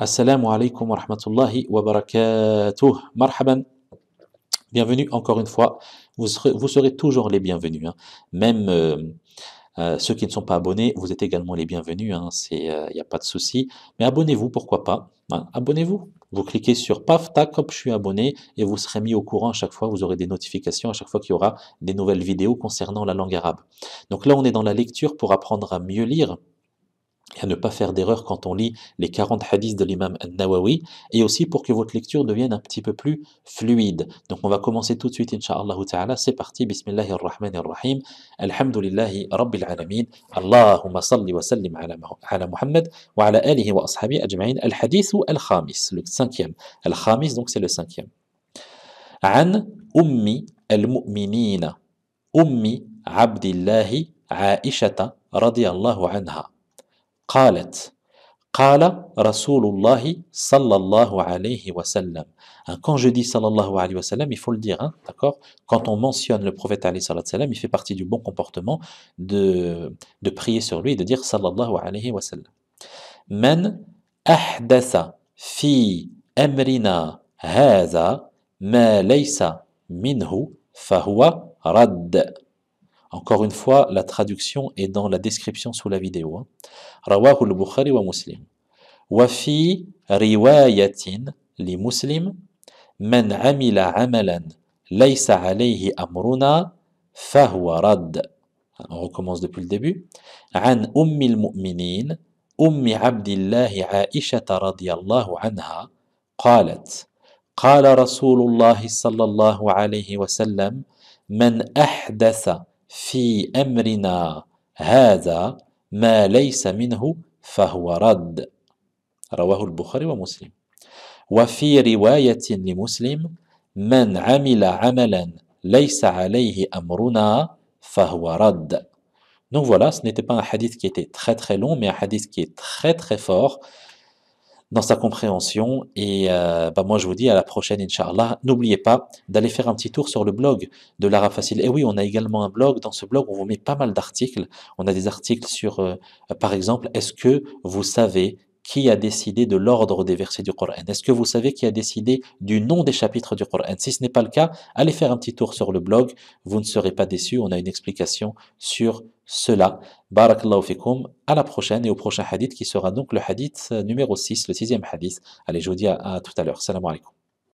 Assalamu alaikum wa rahmatullahi wa barakatuh. Marhaban. Bienvenue encore une fois. Vous serez, vous serez toujours les bienvenus. Hein. Même euh, euh, ceux qui ne sont pas abonnés, vous êtes également les bienvenus. Il hein. n'y euh, a pas de souci. Mais abonnez-vous, pourquoi pas. Hein. Abonnez-vous. Vous cliquez sur paf, tac, hop, je suis abonné et vous serez mis au courant à chaque fois. Vous aurez des notifications à chaque fois qu'il y aura des nouvelles vidéos concernant la langue arabe. Donc là, on est dans la lecture pour apprendre à mieux lire et à ne pas faire d'erreur quand on lit les 40 hadiths de l'imam Nawawi, et aussi pour que votre lecture devienne un petit peu plus fluide. Donc on va commencer tout de suite, incha'Allah ta'ala, c'est parti, bismillahirrahmanirrahim, Rahim, Alhamdulillahi Rabbil Alamin, Allahumma salli wa sallim ala, Muhammad, wa ala alihi wa ashabi ajma'in, al-hadith ou al-khamis, le cinquième. Al-khamis, donc c'est le cinquième. An ummi al-mu'minina, ummi abdillahi aishata radiallahu anha. قالت قال رسول الله صلى الله عليه وسلم Quand je dis sallallahu alayhi wa sallam, il faut le dire, hein, d'accord Quand on mentionne le prophète alayhi wa sallam, il fait partie du bon comportement de, de prier sur lui et de dire sallallahu alayhi wa sallam. Man ahdatha fi amrina hadha ma laysa minhu fahuwa radd. Encore une fois, la traduction est dans la description sous la vidéo. Hein. Rawahu al-Bukhari wa Muslim. Wa fi riwayatin li Muslim man amila amalan laysa alayhi amruna fahuwa rad. On recommence depuis le début. An ummi al-mu'minin ummi abdillahi Aisha radiyallahu anha qalat qala rasulullahi sallallahu alayhi wa sallam man ahdatha في أمرنا هذا ما ليس منه فهو رد رواه البخاري ومسلم وفي رواية لمسلم من عمل عملا ليس عليه أمرنا فهو رد Donc voilà, ce n'était pas un hadith qui était très très long, mais un hadith qui est très très fort dans sa compréhension. Et euh, bah moi, je vous dis à la prochaine, Inch'Allah. N'oubliez pas d'aller faire un petit tour sur le blog de Lara Facile. Et oui, on a également un blog. Dans ce blog, on vous met pas mal d'articles. On a des articles sur, euh, par exemple, est-ce que vous savez qui a décidé de l'ordre des versets du Coran Est-ce que vous savez qui a décidé du nom des chapitres du Coran Si ce n'est pas le cas, allez faire un petit tour sur le blog, vous ne serez pas déçus, on a une explication sur cela. Barakallahu fikum, à la prochaine et au prochain hadith qui sera donc le hadith numéro 6, le sixième hadith. Allez, je vous dis à, tout à l'heure. Salam alaikum.